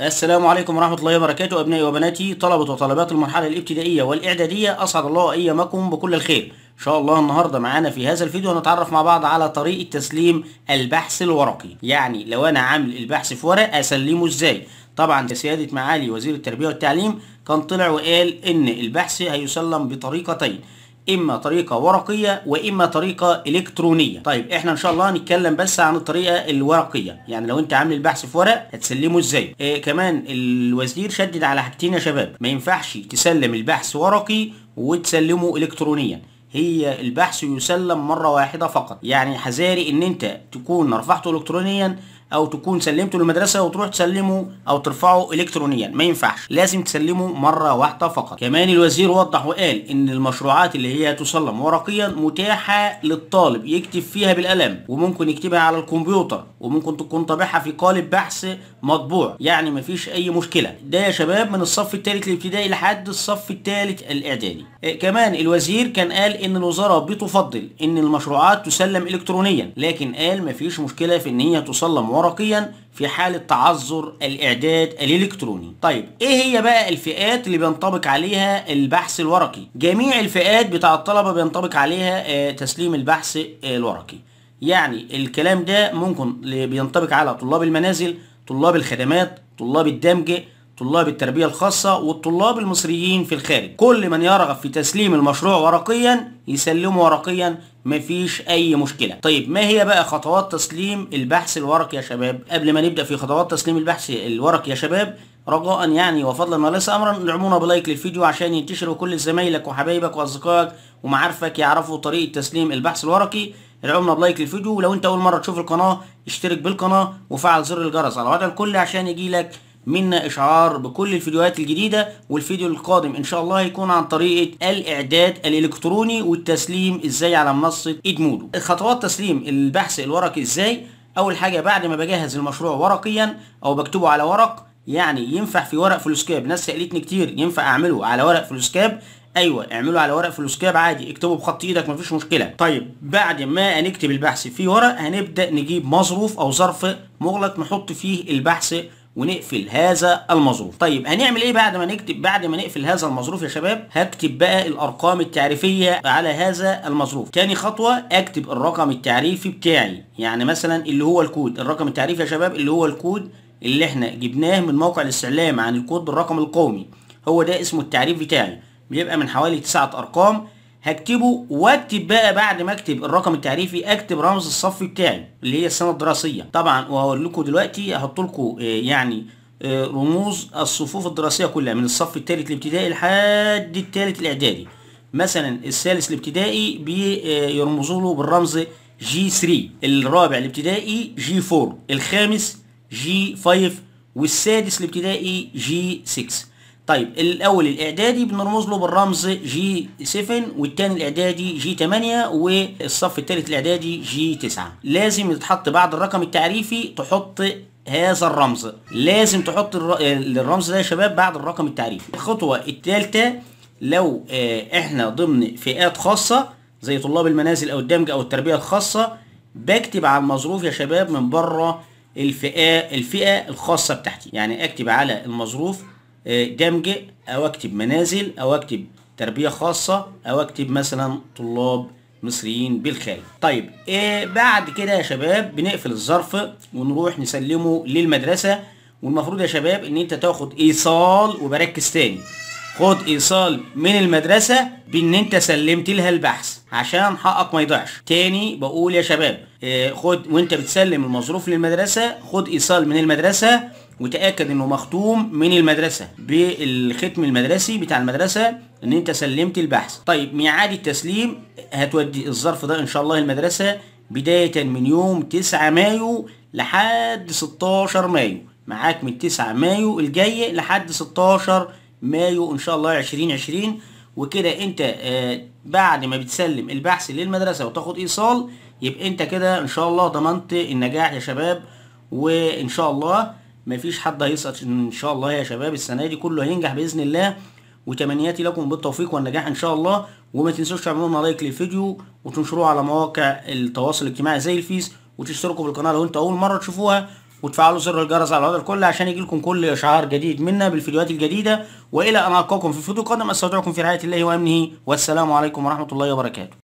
السلام عليكم ورحمة الله وبركاته أبنائي وبناتي طلبة وطالبات المرحلة الابتدائية والإعدادية أسعد الله أيامكم بكل الخير إن شاء الله النهاردة معانا في هذا الفيديو هنتعرف مع بعض على طريقة تسليم البحث الورقي يعني لو أنا عامل البحث في ورق أسلمه إزاي طبعا سيادة معالي وزير التربية والتعليم كان طلع وقال إن البحث هيسلم بطريقتين اما طريقه ورقيه واما طريقه الكترونيه طيب احنا ان شاء الله هنتكلم بس عن الطريقه الورقيه يعني لو انت عامل البحث في ورق هتسلمه ازاي إيه كمان الوزير شدد على حاجتين يا شباب ما ينفعش تسلم البحث ورقي وتسلمه الكترونيا هي البحث يسلم مره واحده فقط يعني حذاري ان انت تكون رفعته الكترونيا او تكون سلمته للمدرسه وتروح تسلمه او ترفعه الكترونيا ما ينفعش لازم تسلمه مره واحده فقط كمان الوزير وضح وقال ان المشروعات اللي هي تسلم ورقيا متاحه للطالب يكتب فيها بالقلم وممكن يكتبها على الكمبيوتر وممكن تكون طابعها في قالب بحث مطبوع يعني مفيش اي مشكله ده يا شباب من الصف الثالث الابتدائي لحد الصف الثالث الاعدادي آه، كمان الوزير كان قال ان الوزاره بتفضل ان المشروعات تسلم الكترونيا لكن قال مفيش مشكله في ان هي تسلم ورقيا ورقيا في حالة تعذر الإعداد الإلكتروني طيب إيه هي بقى الفئات اللي بينطبق عليها البحث الورقي جميع الفئات بتاع الطلبة بينطبق عليها آه، تسليم البحث الورقي يعني الكلام ده ممكن بينطبق على طلاب المنازل طلاب الخدمات طلاب الدمج طلاب التربية الخاصة والطلاب المصريين في الخارج كل من يرغب في تسليم المشروع ورقيا يسلمه ورقيا مفيش اي مشكله طيب ما هي بقى خطوات تسليم البحث الورقي يا شباب قبل ما نبدا في خطوات تسليم البحث الورقي يا شباب رجاء يعني وفضلا ما ليس امرا ادعمونا بلايك للفيديو عشان ينتشر كل زمايلك وحبايبك واصدقائك ومعارفك يعرفوا طريقه تسليم البحث الورقي ادعمنا بلايك للفيديو ولو انت اول مره تشوف القناه اشترك بالقناه وفعل زر الجرس على وضع الكل عشان يجيلك منا اشعار بكل الفيديوهات الجديده والفيديو القادم ان شاء الله هيكون عن طريقه الاعداد الالكتروني والتسليم ازاي على منصه ادمودو خطوات تسليم البحث الورقي ازاي اول حاجه بعد ما بجهز المشروع ورقيا او بكتبه على ورق يعني ينفع في ورق فلوسكاب ناس سالتني كتير ينفع اعمله على ورق فلوسكاب ايوه اعمله على ورق فلوسكاب عادي اكتبه بخط ايدك مفيش مشكله طيب بعد ما هنكتب البحث في ورق هنبدا نجيب مظروف او ظرف مغلق نحط فيه البحث ونقفل هذا المظروف طيب هنعمل ايه بعد ما نكتب بعد ما نقفل هذا المظروف يا شباب هكتب بقى الارقام التعريفيه على هذا المظروف تاني خطوه اكتب الرقم التعريفي بتاعي يعني مثلا اللي هو الكود الرقم التعريفي يا شباب اللي هو الكود اللي احنا جبناه من موقع الاستعلام عن الكود بالرقم القومي هو ده اسمه التعريف بتاعي بيبقى من حوالي 9 ارقام هكتبه واكتب بقى بعد ما اكتب الرقم التعريفي اكتب رمز الصف بتاعي اللي هي السنه الدراسيه طبعا وهقول لكم دلوقتي هحط لكم آه، يعني آه، رموز الصفوف الدراسيه كلها من الصف الثالث الابتدائي لحد الثالث الاعدادي مثلا الثالث الابتدائي بيرمزوا آه، له بالرمز جي 3 الرابع الابتدائي جي 4 الخامس جي 5 والسادس الابتدائي جي 6 طيب الاول الاعدادي بنرمز له بالرمز جي 7 والثاني الاعدادي جي 8 والصف الثالث الاعدادي جي 9 لازم يتحط بعد الرقم التعريفي تحط هذا الرمز لازم تحط الرمز ده يا شباب بعد الرقم التعريفي الخطوه الثالثه لو آه، احنا ضمن فئات خاصه زي طلاب المنازل او الدمج او التربيه الخاصه بكتب على المظروف يا شباب من بره الفئه الفئه الخاصه بتاعتي يعني اكتب على المظروف دمج آه، او اكتب منازل او اكتب تربية خاصة او اكتب مثلا طلاب مصريين بالخارج طيب آه، بعد كده يا شباب بنقفل الظرف ونروح نسلمه للمدرسة والمفروض يا شباب ان انت تاخد ايصال وبركز تاني خد ايصال من المدرسة بان انت سلمت لها البحث عشان حقك ما يضيعش تاني بقول يا شباب آه، خد وانت بتسلم المصروف للمدرسة خد ايصال من المدرسة وتاكد انه مختوم من المدرسه بالختم المدرسي بتاع المدرسه ان انت سلمت البحث طيب ميعاد التسليم هتودي الظرف ده ان شاء الله المدرسه بدايه من يوم 9 مايو لحد 16 مايو معاك من 9 مايو الجاي لحد 16 مايو ان شاء الله 2020 وكده انت آه، بعد ما بتسلم البحث للمدرسه وتاخد ايصال يبقى انت كده ان شاء الله ضمنت النجاح يا شباب وان شاء الله مفيش حد هيسقط ان شاء الله يا شباب السنه دي كله هينجح باذن الله وتمنياتي لكم بالتوفيق والنجاح ان شاء الله وما تنسوش تعملوا لايك للفيديو وتنشروه على مواقع التواصل الاجتماعي زي الفيس وتشتركوا في القناه لو انت اول مره تشوفوها وتفعلوا زر الجرس على وضع الكل عشان يجيلكم كل إشعار جديد منا بالفيديوهات الجديدة وإلى أن ألقاكم في فيديو قادم أستودعكم في رعاية الله وأمنه والسلام عليكم ورحمة الله وبركاته